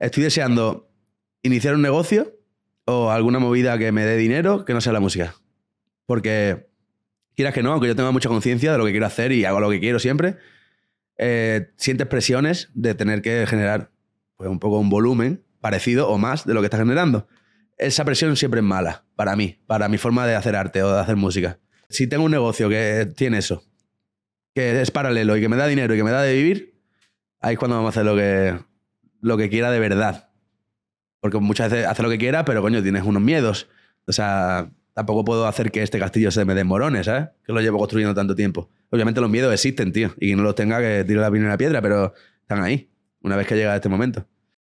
Estoy deseando iniciar un negocio o alguna movida que me dé dinero que no sea la música. Porque quieras que no, aunque yo tenga mucha conciencia de lo que quiero hacer y hago lo que quiero siempre, eh, sientes presiones de tener que generar pues, un poco un volumen parecido o más de lo que estás generando. Esa presión siempre es mala para mí, para mi forma de hacer arte o de hacer música. Si tengo un negocio que tiene eso, que es paralelo y que me da dinero y que me da de vivir, ahí es cuando vamos a hacer lo que, lo que quiera de verdad. Porque muchas veces hace lo que quiera, pero coño, tienes unos miedos. O sea, tampoco puedo hacer que este castillo se me desmorone, ¿sabes? Que lo llevo construyendo tanto tiempo. Obviamente los miedos existen, tío. Y quien no los tenga que tirar la primera piedra, pero están ahí, una vez que llega este momento.